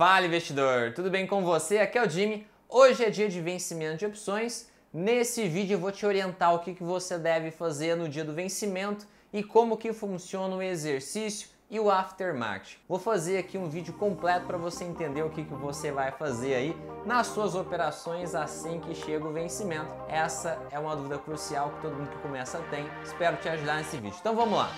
Fala investidor, tudo bem com você? Aqui é o Jimmy. Hoje é dia de vencimento de opções. Nesse vídeo eu vou te orientar o que, que você deve fazer no dia do vencimento e como que funciona o exercício e o aftermarket. Vou fazer aqui um vídeo completo para você entender o que, que você vai fazer aí nas suas operações assim que chega o vencimento. Essa é uma dúvida crucial que todo mundo que começa tem. Espero te ajudar nesse vídeo. Então vamos lá!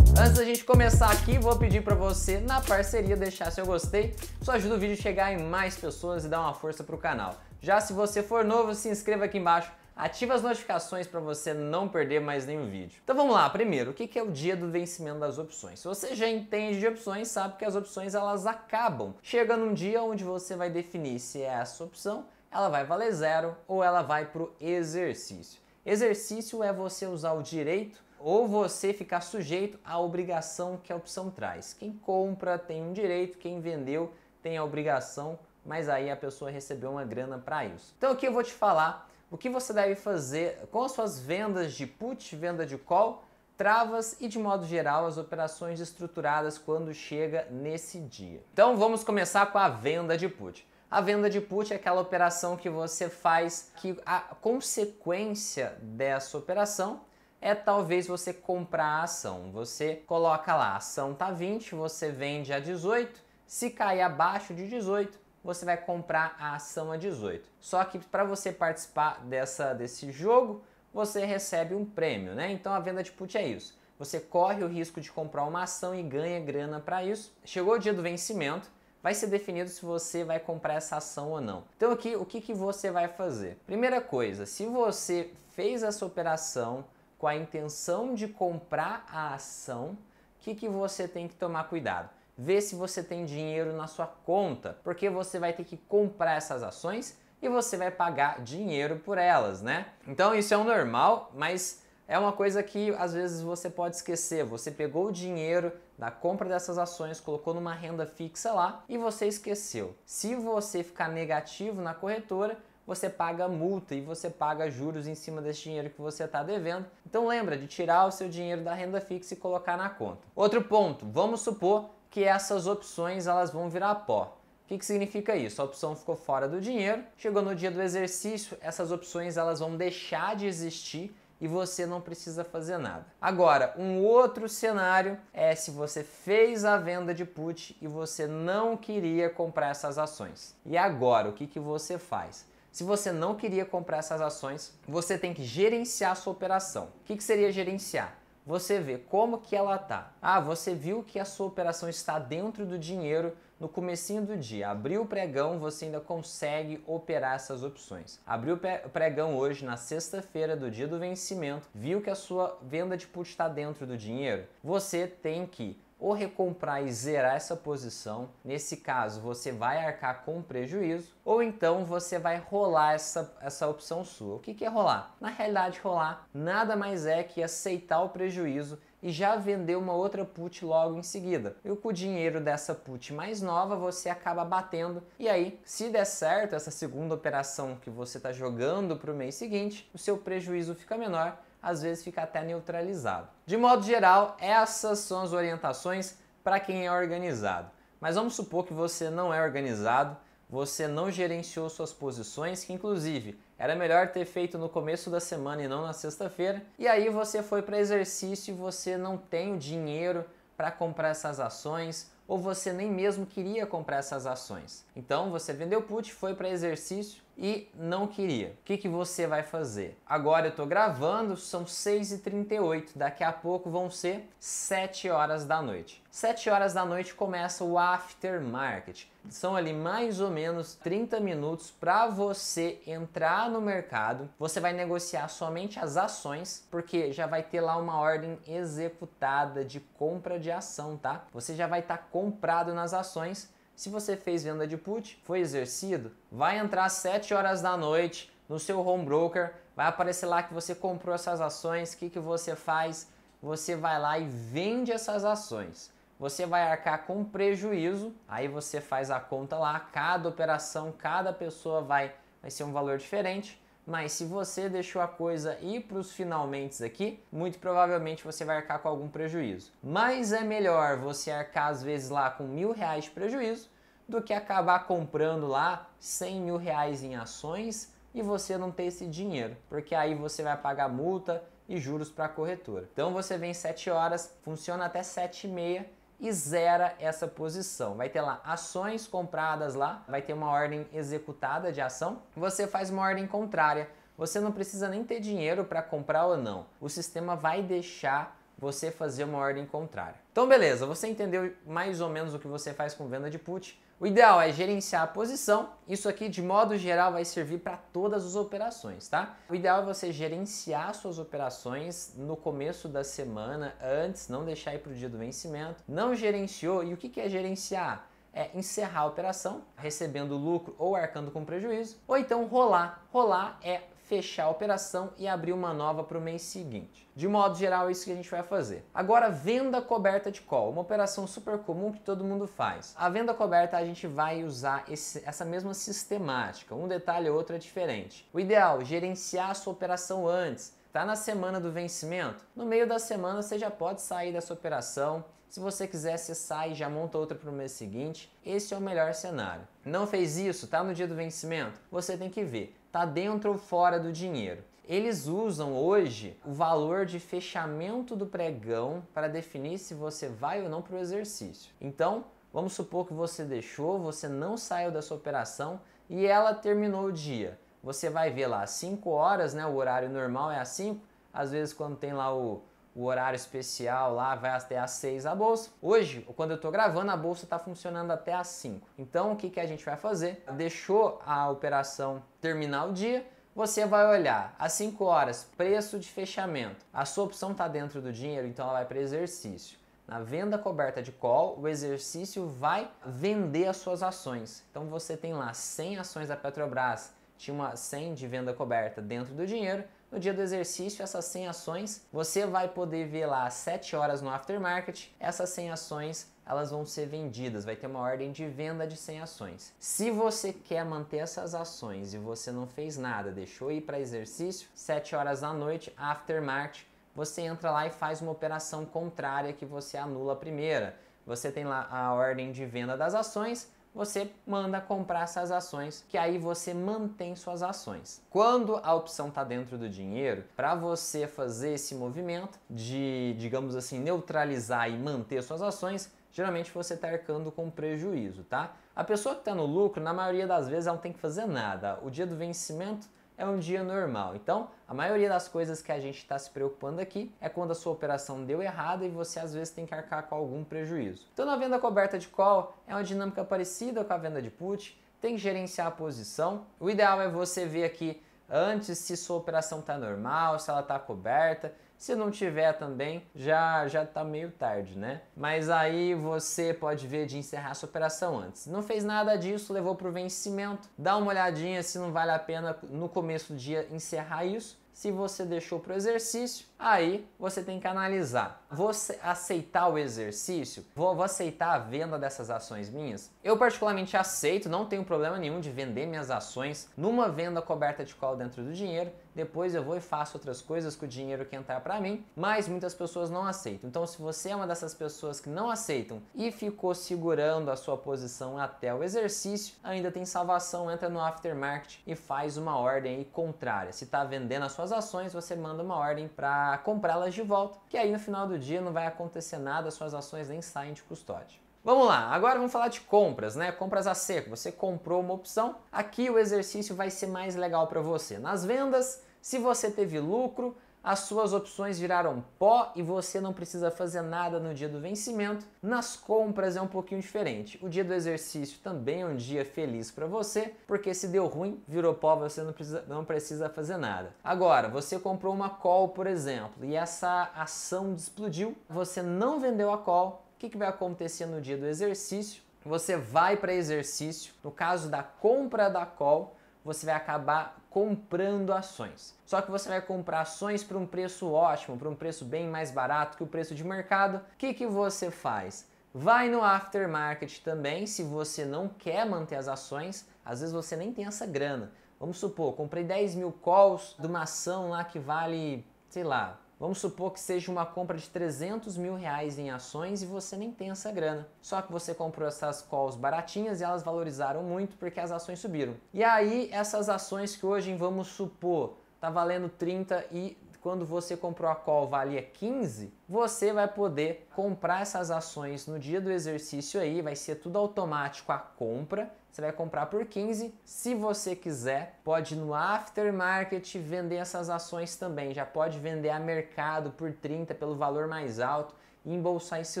Antes da gente começar aqui, vou pedir para você, na parceria, deixar seu gostei. Isso ajuda o vídeo a chegar em mais pessoas e dar uma força para o canal. Já se você for novo, se inscreva aqui embaixo, ativa as notificações para você não perder mais nenhum vídeo. Então vamos lá, primeiro, o que é o dia do vencimento das opções? Se você já entende de opções, sabe que as opções elas acabam. Chega num dia onde você vai definir se é essa opção, ela vai valer zero ou ela vai para o exercício. Exercício é você usar o direito ou você ficar sujeito à obrigação que a opção traz. Quem compra tem um direito, quem vendeu tem a obrigação, mas aí a pessoa recebeu uma grana para isso. Então aqui eu vou te falar o que você deve fazer com as suas vendas de put, venda de call, travas e de modo geral as operações estruturadas quando chega nesse dia. Então vamos começar com a venda de put. A venda de put é aquela operação que você faz que a consequência dessa operação é talvez você comprar a ação. Você coloca lá, a ação tá 20, você vende a 18. Se cair abaixo de 18, você vai comprar a ação a 18. Só que para você participar dessa desse jogo, você recebe um prêmio, né? Então a venda de put é isso. Você corre o risco de comprar uma ação e ganha grana para isso. Chegou o dia do vencimento, vai ser definido se você vai comprar essa ação ou não. Então aqui o que, que você vai fazer? Primeira coisa, se você fez essa operação, com a intenção de comprar a ação, o que, que você tem que tomar cuidado? Ver se você tem dinheiro na sua conta, porque você vai ter que comprar essas ações e você vai pagar dinheiro por elas, né? Então isso é um normal, mas é uma coisa que às vezes você pode esquecer. Você pegou o dinheiro da compra dessas ações, colocou numa renda fixa lá e você esqueceu. Se você ficar negativo na corretora, você paga multa e você paga juros em cima desse dinheiro que você está devendo. Então lembra de tirar o seu dinheiro da renda fixa e colocar na conta. Outro ponto, vamos supor que essas opções elas vão virar pó. O que, que significa isso? A opção ficou fora do dinheiro, chegou no dia do exercício, essas opções elas vão deixar de existir e você não precisa fazer nada. Agora, um outro cenário é se você fez a venda de put e você não queria comprar essas ações. E agora, o que, que você faz? Se você não queria comprar essas ações, você tem que gerenciar a sua operação. O que, que seria gerenciar? Você vê como que ela tá. Ah, você viu que a sua operação está dentro do dinheiro no comecinho do dia. Abriu o pregão, você ainda consegue operar essas opções. Abriu o pregão hoje, na sexta-feira do dia do vencimento, viu que a sua venda de put está dentro do dinheiro? Você tem que ou recomprar e zerar essa posição. Nesse caso, você vai arcar com prejuízo, ou então você vai rolar essa, essa opção sua. O que, que é rolar? Na realidade, rolar nada mais é que aceitar o prejuízo e já vender uma outra put logo em seguida. E com o dinheiro dessa put mais nova, você acaba batendo. E aí, se der certo essa segunda operação que você está jogando para o mês seguinte, o seu prejuízo fica menor às vezes fica até neutralizado. De modo geral, essas são as orientações para quem é organizado. Mas vamos supor que você não é organizado, você não gerenciou suas posições, que inclusive era melhor ter feito no começo da semana e não na sexta-feira, e aí você foi para exercício e você não tem o dinheiro para comprar essas ações, ou você nem mesmo queria comprar essas ações. Então você vendeu put, foi para exercício, e não queria. O que, que você vai fazer? Agora eu estou gravando, são 6h38, daqui a pouco vão ser 7 horas da noite. 7 horas da noite começa o aftermarket. São ali mais ou menos 30 minutos para você entrar no mercado. Você vai negociar somente as ações, porque já vai ter lá uma ordem executada de compra de ação, tá? Você já vai estar tá comprado nas ações se você fez venda de put, foi exercido, vai entrar às 7 horas da noite no seu home broker, vai aparecer lá que você comprou essas ações, o que, que você faz? Você vai lá e vende essas ações. Você vai arcar com prejuízo, aí você faz a conta lá, cada operação, cada pessoa vai, vai ser um valor diferente mas se você deixou a coisa ir para os finalmente aqui, muito provavelmente você vai arcar com algum prejuízo. Mas é melhor você arcar às vezes lá com mil reais de prejuízo do que acabar comprando lá cem mil reais em ações e você não ter esse dinheiro, porque aí você vai pagar multa e juros para a corretora. Então você vem 7 horas, funciona até 7 e meia e zera essa posição. Vai ter lá ações compradas lá, vai ter uma ordem executada de ação. Você faz uma ordem contrária. Você não precisa nem ter dinheiro para comprar ou não. O sistema vai deixar você fazer uma ordem contrária. Então, beleza, você entendeu mais ou menos o que você faz com venda de put. O ideal é gerenciar a posição. Isso aqui, de modo geral, vai servir para todas as operações, tá? O ideal é você gerenciar suas operações no começo da semana, antes, não deixar ir para o dia do vencimento. Não gerenciou, e o que é gerenciar? é encerrar a operação, recebendo lucro ou arcando com prejuízo, ou então rolar. Rolar é fechar a operação e abrir uma nova para o mês seguinte. De modo geral, é isso que a gente vai fazer. Agora, venda coberta de call, uma operação super comum que todo mundo faz. A venda coberta, a gente vai usar esse, essa mesma sistemática, um detalhe ou outro é diferente. O ideal, gerenciar a sua operação antes, Está na semana do vencimento? No meio da semana você já pode sair dessa operação. Se você quiser, você sai e já monta outra para o mês seguinte. Esse é o melhor cenário. Não fez isso? Está no dia do vencimento? Você tem que ver está dentro ou fora do dinheiro. Eles usam hoje o valor de fechamento do pregão para definir se você vai ou não para o exercício. Então, vamos supor que você deixou, você não saiu da sua operação e ela terminou o dia. Você vai ver lá as 5 horas, né? O horário normal é às 5. Às vezes quando tem lá o o horário especial lá vai até às 6 a bolsa. Hoje, quando eu estou gravando, a bolsa está funcionando até às 5. Então, o que, que a gente vai fazer? Deixou a operação terminar o dia, você vai olhar às 5 horas, preço de fechamento. A sua opção está dentro do dinheiro, então ela vai para exercício. Na venda coberta de call, o exercício vai vender as suas ações. Então você tem lá 100 ações da Petrobras, tinha uma 100 de venda coberta dentro do dinheiro. No dia do exercício, essas 100 ações, você vai poder ver lá às 7 horas no aftermarket, essas 100 ações elas vão ser vendidas, vai ter uma ordem de venda de 100 ações. Se você quer manter essas ações e você não fez nada, deixou ir para exercício, 7 horas da noite, aftermarket, você entra lá e faz uma operação contrária que você anula a primeira. Você tem lá a ordem de venda das ações, você manda comprar essas ações, que aí você mantém suas ações. Quando a opção está dentro do dinheiro, para você fazer esse movimento de, digamos assim, neutralizar e manter suas ações, geralmente você está arcando com prejuízo, tá? A pessoa que está no lucro, na maioria das vezes, ela não tem que fazer nada. O dia do vencimento é um dia normal. Então, a maioria das coisas que a gente está se preocupando aqui é quando a sua operação deu errado e você às vezes tem que arcar com algum prejuízo. Então, na venda coberta de call, é uma dinâmica parecida com a venda de put, tem que gerenciar a posição. O ideal é você ver aqui antes se sua operação está normal, se ela está coberta, se não tiver também, já já tá meio tarde, né? Mas aí você pode ver de encerrar sua operação antes. Não fez nada disso, levou para o vencimento. Dá uma olhadinha se não vale a pena no começo do dia encerrar isso se você deixou para o exercício, aí você tem que analisar. Vou aceitar o exercício? Vou, vou, aceitar a venda dessas ações minhas? Eu particularmente aceito, não tenho problema nenhum de vender minhas ações numa venda coberta de call dentro do dinheiro. Depois eu vou e faço outras coisas com o dinheiro que entrar para mim, mas muitas pessoas não aceitam. Então, se você é uma dessas pessoas que não aceitam e ficou segurando a sua posição até o exercício, ainda tem salvação, entra no aftermarket e faz uma ordem contrária. Se está vendendo a sua suas ações, você manda uma ordem para comprá-las de volta, que aí no final do dia não vai acontecer nada, suas ações nem saem de custódia. Vamos lá, agora vamos falar de compras, né? Compras a seco. Você comprou uma opção, aqui o exercício vai ser mais legal para você. Nas vendas, se você teve lucro, as suas opções viraram pó e você não precisa fazer nada no dia do vencimento. Nas compras é um pouquinho diferente. O dia do exercício também é um dia feliz para você, porque se deu ruim, virou pó, você não precisa, não precisa fazer nada. Agora, você comprou uma call, por exemplo, e essa ação explodiu, você não vendeu a call, o que, que vai acontecer no dia do exercício? Você vai para exercício, no caso da compra da call, você vai acabar comprando ações. Só que você vai comprar ações para um preço ótimo, para um preço bem mais barato que o preço de mercado. O que, que você faz? Vai no aftermarket também, se você não quer manter as ações, às vezes você nem tem essa grana. Vamos supor, comprei 10 mil calls de uma ação lá que vale, sei lá, Vamos supor que seja uma compra de 300 mil reais em ações e você nem tem essa grana. Só que você comprou essas calls baratinhas e elas valorizaram muito porque as ações subiram. E aí, essas ações que hoje, vamos supor, tá valendo 30 e quando você comprou a call valia 15, você vai poder comprar essas ações no dia do exercício aí, vai ser tudo automático a compra você vai comprar por 15. Se você quiser, pode no aftermarket vender essas ações também. Já pode vender a mercado por 30 pelo valor mais alto e embolsar esse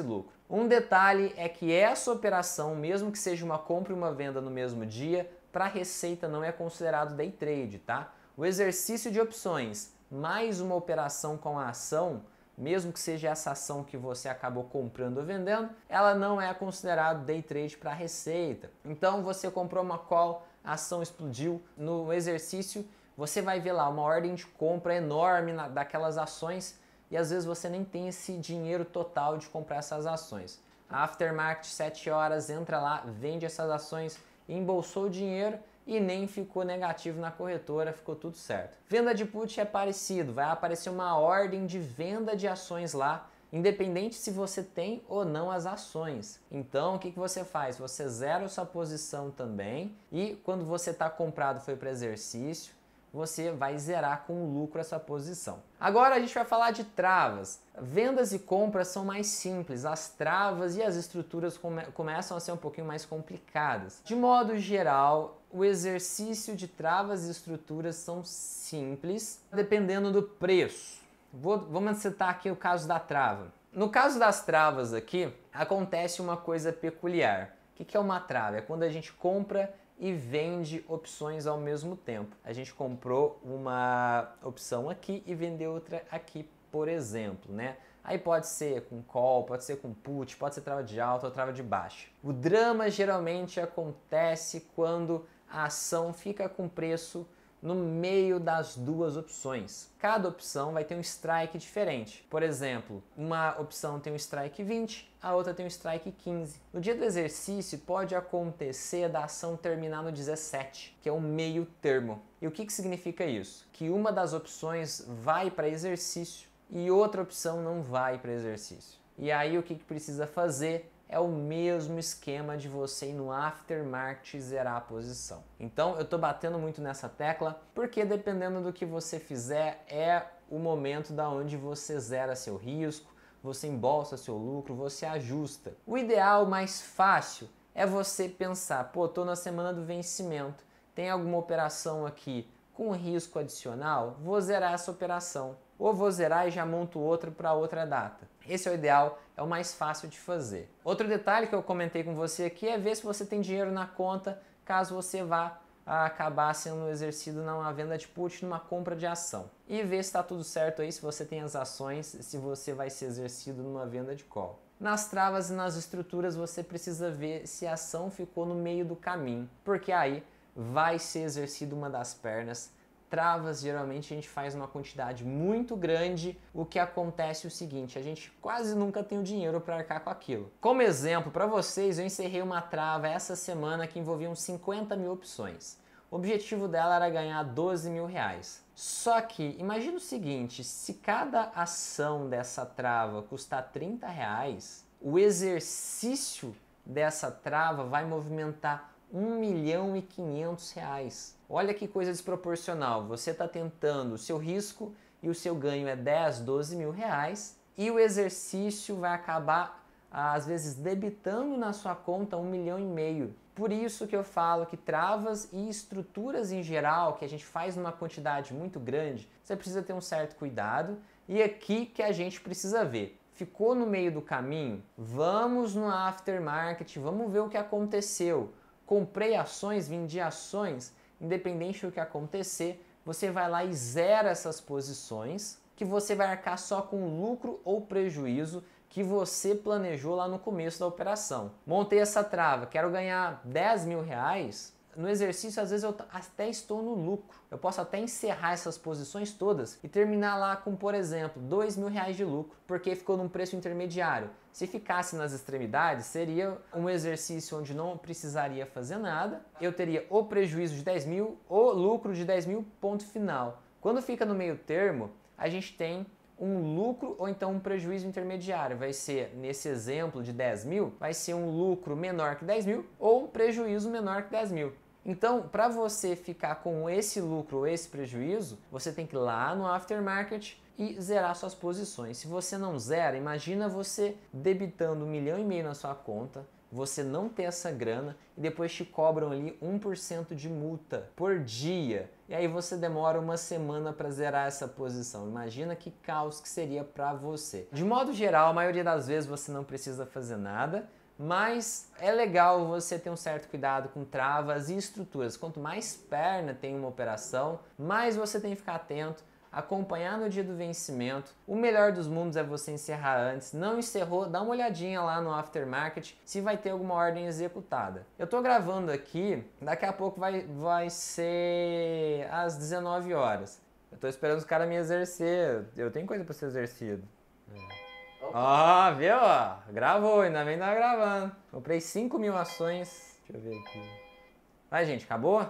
lucro. Um detalhe é que essa operação, mesmo que seja uma compra e uma venda no mesmo dia, para receita não é considerado day trade, tá? O exercício de opções mais uma operação com a ação mesmo que seja essa ação que você acabou comprando ou vendendo, ela não é considerada day trade para receita. Então você comprou uma call, a ação explodiu no exercício, você vai ver lá uma ordem de compra enorme na, daquelas ações e às vezes você nem tem esse dinheiro total de comprar essas ações. Aftermarket, 7 horas, entra lá, vende essas ações, embolsou o dinheiro e nem ficou negativo na corretora, ficou tudo certo. Venda de put é parecido, vai aparecer uma ordem de venda de ações lá, independente se você tem ou não as ações. Então, o que, que você faz? Você zera sua posição também e quando você está comprado foi para exercício, você vai zerar com lucro essa posição. Agora a gente vai falar de travas. Vendas e compras são mais simples, as travas e as estruturas come começam a ser um pouquinho mais complicadas. De modo geral, o exercício de travas e estruturas são simples, dependendo do preço. Vou, vamos citar aqui o caso da trava. No caso das travas aqui, acontece uma coisa peculiar. O que é uma trava? É quando a gente compra e vende opções ao mesmo tempo. A gente comprou uma opção aqui e vendeu outra aqui, por exemplo, né? Aí pode ser com call, pode ser com put, pode ser trava de alta ou trava de baixo. O drama geralmente acontece quando a ação fica com preço no meio das duas opções. Cada opção vai ter um strike diferente. Por exemplo, uma opção tem um strike 20, a outra tem um strike 15. No dia do exercício, pode acontecer da ação terminar no 17, que é o meio termo. E o que, que significa isso? Que uma das opções vai para exercício e outra opção não vai para exercício. E aí o que, que precisa fazer? é o mesmo esquema de você ir no aftermarket zerar a posição. Então eu estou batendo muito nessa tecla, porque dependendo do que você fizer, é o momento da onde você zera seu risco, você embolsa seu lucro, você ajusta. O ideal mais fácil é você pensar, pô, tô na semana do vencimento, tem alguma operação aqui com risco adicional? Vou zerar essa operação ou vou zerar e já monto outro para outra data. Esse é o ideal, é o mais fácil de fazer. Outro detalhe que eu comentei com você aqui é ver se você tem dinheiro na conta caso você vá ah, acabar sendo exercido numa venda de put, numa compra de ação. E ver se está tudo certo aí, se você tem as ações, se você vai ser exercido numa venda de call. Nas travas e nas estruturas você precisa ver se a ação ficou no meio do caminho, porque aí vai ser exercido uma das pernas travas, geralmente a gente faz uma quantidade muito grande, o que acontece é o seguinte, a gente quase nunca tem o dinheiro para arcar com aquilo. Como exemplo para vocês, eu encerrei uma trava essa semana que envolvia uns 50 mil opções. O objetivo dela era ganhar 12 mil reais. Só que imagina o seguinte: se cada ação dessa trava custar 30 reais, o exercício dessa trava vai movimentar 1 milhão e 500 reais. Olha que coisa desproporcional. Você está tentando o seu risco e o seu ganho é 10, 12 mil reais e o exercício vai acabar, às vezes, debitando na sua conta um milhão e meio. Por isso que eu falo que travas e estruturas em geral, que a gente faz numa quantidade muito grande, você precisa ter um certo cuidado. E é aqui que a gente precisa ver. Ficou no meio do caminho? Vamos no aftermarket, vamos ver o que aconteceu. Comprei ações, vendi ações independente do que acontecer, você vai lá e zera essas posições, que você vai arcar só com lucro ou prejuízo que você planejou lá no começo da operação. Montei essa trava, quero ganhar 10 mil reais, no exercício, às vezes eu até estou no lucro. Eu posso até encerrar essas posições todas e terminar lá com, por exemplo, dois mil reais de lucro, porque ficou num preço intermediário. Se ficasse nas extremidades, seria um exercício onde não precisaria fazer nada. Eu teria o prejuízo de 10 mil, ou lucro de 10 mil, ponto final. Quando fica no meio termo, a gente tem um lucro ou então um prejuízo intermediário. Vai ser, nesse exemplo de 10 mil, vai ser um lucro menor que 10 mil ou um prejuízo menor que 10 mil. Então, para você ficar com esse lucro ou esse prejuízo, você tem que ir lá no aftermarket e zerar suas posições. Se você não zera, imagina você debitando um milhão e meio na sua conta, você não ter essa grana e depois te cobram ali 1% de multa por dia. E aí você demora uma semana para zerar essa posição. Imagina que caos que seria para você. De modo geral, a maioria das vezes você não precisa fazer nada mas é legal você ter um certo cuidado com travas e estruturas. Quanto mais perna tem uma operação, mais você tem que ficar atento, acompanhar no dia do vencimento. O melhor dos mundos é você encerrar antes. Não encerrou, dá uma olhadinha lá no aftermarket se vai ter alguma ordem executada. Eu tô gravando aqui, daqui a pouco vai, vai ser às 19 horas. Eu tô esperando os caras me exercer. Eu tenho coisa para ser exercido. É. Ó, oh, ah, viu? Ó, gravou, ainda bem que tava gravando. Comprei 5 mil ações. Deixa eu ver aqui. Vai, gente, acabou?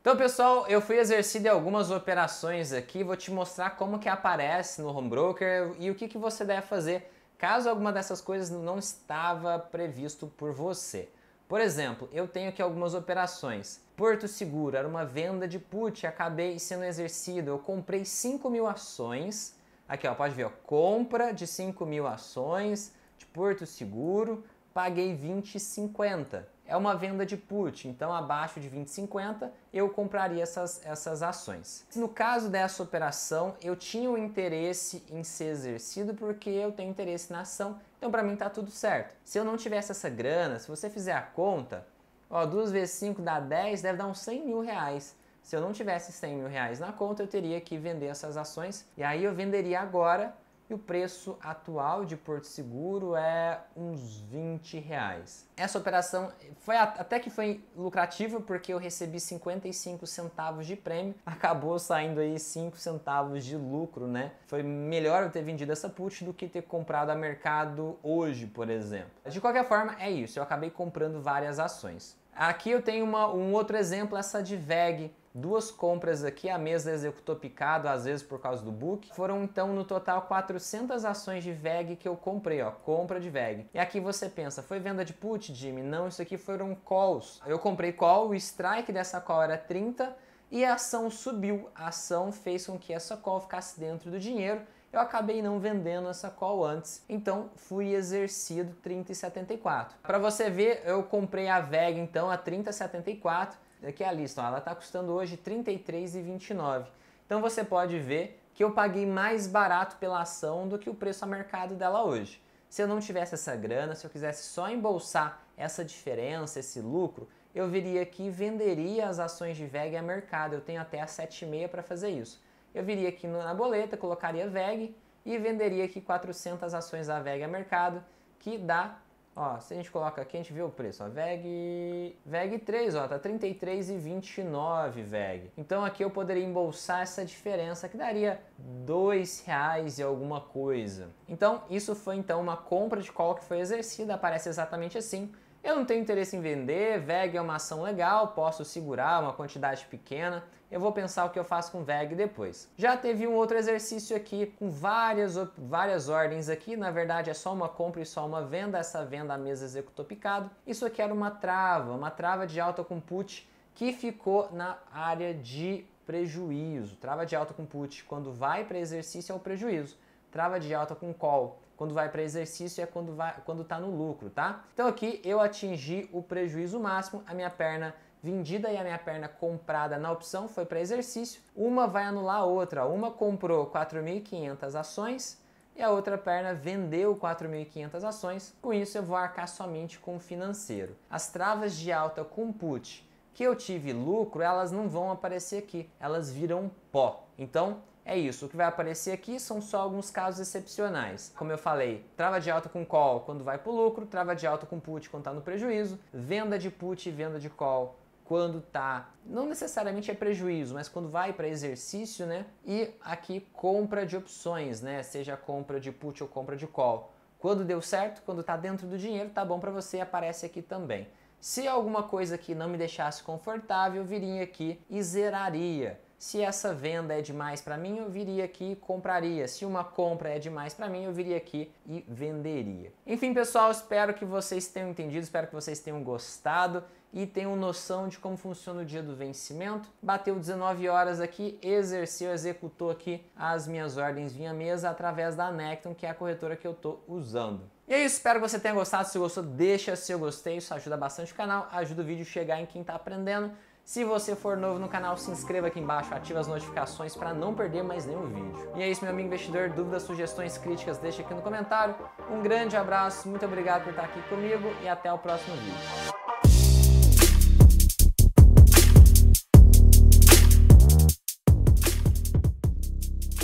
Então, pessoal, eu fui exercido em algumas operações aqui. Vou te mostrar como que aparece no home broker e o que, que você deve fazer caso alguma dessas coisas não estava previsto por você. Por exemplo, eu tenho aqui algumas operações. Porto Seguro era uma venda de put, acabei sendo exercido. Eu comprei 5 mil ações Aqui, ó, pode ver, ó, compra de 5 mil ações de Porto Seguro, paguei 20,50. É uma venda de put, então abaixo de 20,50 eu compraria essas, essas ações. No caso dessa operação, eu tinha o um interesse em ser exercido porque eu tenho interesse na ação, então para mim tá tudo certo. Se eu não tivesse essa grana, se você fizer a conta, ó, 2 vezes 5 dá 10, deve dar uns 100 mil reais. Se eu não tivesse 100 mil reais na conta, eu teria que vender essas ações. E aí eu venderia agora e o preço atual de Porto Seguro é uns 20 reais. Essa operação foi até que foi lucrativa porque eu recebi 55 centavos de prêmio, acabou saindo aí 5 centavos de lucro, né? Foi melhor eu ter vendido essa put do que ter comprado a mercado hoje, por exemplo. De qualquer forma, é isso, eu acabei comprando várias ações. Aqui eu tenho uma, um outro exemplo, essa de VEG. Duas compras aqui, a mesa executou picado, às vezes por causa do book. Foram então no total 400 ações de VEG que eu comprei, ó, compra de VEG. E aqui você pensa, foi venda de put, Jimmy? Não, isso aqui foram calls. Eu comprei call, o strike dessa call era 30 e a ação subiu. A ação fez com que essa call ficasse dentro do dinheiro eu acabei não vendendo essa call antes, então fui exercido 30,74. Para você ver, eu comprei a VEG então a 30,74 que é a lista, ó, ela está custando hoje R$ 33,29. Então você pode ver que eu paguei mais barato pela ação do que o preço a mercado dela hoje. Se eu não tivesse essa grana, se eu quisesse só embolsar essa diferença, esse lucro, eu viria aqui e venderia as ações de VEG a mercado. Eu tenho até a 7,5 para fazer isso. Eu viria aqui na boleta, colocaria VEG e venderia aqui 400 ações da VEG a mercado, que dá Ó, se a gente coloca aqui, a gente vê o preço, ó, VEG, VEG 3, ó, tá 33,29 VEG. Então aqui eu poderia embolsar essa diferença que daria dois reais e alguma coisa. Então isso foi então uma compra de call que foi exercida, aparece exatamente assim. Eu não tenho interesse em vender, VEG é uma ação legal, posso segurar uma quantidade pequena, eu vou pensar o que eu faço com VEG depois. Já teve um outro exercício aqui com várias, várias ordens aqui, na verdade é só uma compra e só uma venda, essa venda a mesa executou picado. Isso aqui era uma trava, uma trava de alta com put que ficou na área de prejuízo. Trava de alta com put quando vai para exercício é o prejuízo. Trava de alta com call quando vai para exercício é quando vai quando tá no lucro, tá? Então aqui eu atingi o prejuízo máximo, a minha perna vendida e a minha perna comprada na opção foi para exercício, uma vai anular a outra. Uma comprou 4.500 ações e a outra perna vendeu 4.500 ações. Com isso, eu vou arcar somente com o financeiro. As travas de alta com put que eu tive lucro, elas não vão aparecer aqui, elas viram pó. Então, é isso. O que vai aparecer aqui são só alguns casos excepcionais. Como eu falei, trava de alta com call quando vai para o lucro, trava de alta com put quando está no prejuízo, venda de put e venda de call quando tá, não necessariamente é prejuízo, mas quando vai para exercício, né? E aqui compra de opções, né? Seja compra de put ou compra de call. Quando deu certo, quando tá dentro do dinheiro, tá bom para você, aparece aqui também. Se alguma coisa aqui não me deixasse confortável, viria aqui e zeraria. Se essa venda é demais para mim, eu viria aqui e compraria. Se uma compra é demais para mim, eu viria aqui e venderia. Enfim, pessoal, espero que vocês tenham entendido, espero que vocês tenham gostado e tenham noção de como funciona o dia do vencimento. Bateu 19 horas aqui, exerceu, executou aqui as minhas ordens via mesa através da Necton, que é a corretora que eu estou usando. E é isso, espero que você tenha gostado. Se gostou, deixa seu gostei, isso ajuda bastante o canal, ajuda o vídeo a chegar em quem está aprendendo. Se você for novo no canal, se inscreva aqui embaixo, ative as notificações para não perder mais nenhum vídeo. E é isso, meu amigo investidor. Dúvidas, sugestões, críticas, deixa aqui no comentário. Um grande abraço, muito obrigado por estar aqui comigo e até o próximo vídeo.